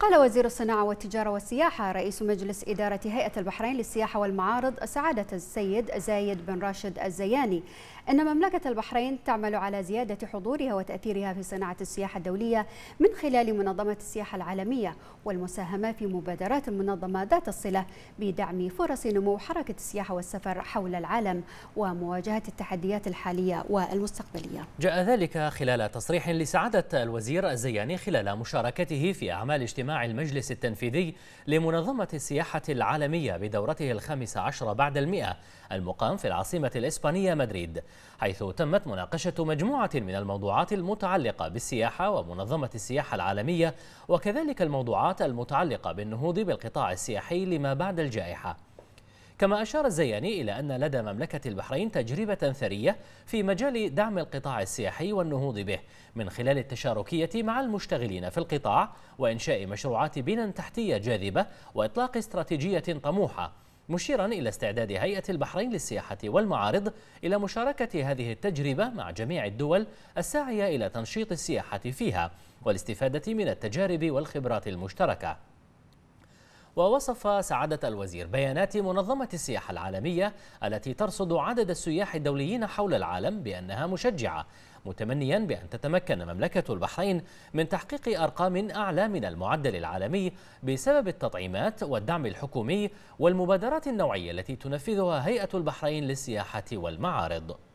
قال وزير الصناعة والتجارة والسياحة رئيس مجلس إدارة هيئة البحرين للسياحة والمعارض سعادة السيد زايد بن راشد الزياني أن مملكة البحرين تعمل على زيادة حضورها وتأثيرها في صناعة السياحة الدولية من خلال منظمة السياحة العالمية والمساهمة في مبادرات المنظمة ذات الصلة بدعم فرص نمو حركة السياحة والسفر حول العالم ومواجهة التحديات الحالية والمستقبلية جاء ذلك خلال تصريح لسعادة الوزير الزياني خلال مشاركته في أعمال اجتماع اجتماع المجلس التنفيذي لمنظمة السياحة العالمية بدورته الخامس عشر بعد المئة المقام في العاصمة الإسبانية مدريد حيث تمت مناقشة مجموعة من الموضوعات المتعلقة بالسياحة ومنظمة السياحة العالمية وكذلك الموضوعات المتعلقة بالنهوض بالقطاع السياحي لما بعد الجائحة كما أشار الزياني إلى أن لدى مملكة البحرين تجربة ثرية في مجال دعم القطاع السياحي والنهوض به من خلال التشاركية مع المشتغلين في القطاع وإنشاء مشروعات بنى تحتية جاذبة وإطلاق استراتيجية طموحة مشيرا إلى استعداد هيئة البحرين للسياحة والمعارض إلى مشاركة هذه التجربة مع جميع الدول الساعية إلى تنشيط السياحة فيها والاستفادة من التجارب والخبرات المشتركة ووصف سعادة الوزير بيانات منظمة السياحة العالمية التي ترصد عدد السياح الدوليين حول العالم بأنها مشجعة متمنيا بأن تتمكن مملكة البحرين من تحقيق أرقام أعلى من المعدل العالمي بسبب التطعيمات والدعم الحكومي والمبادرات النوعية التي تنفذها هيئة البحرين للسياحة والمعارض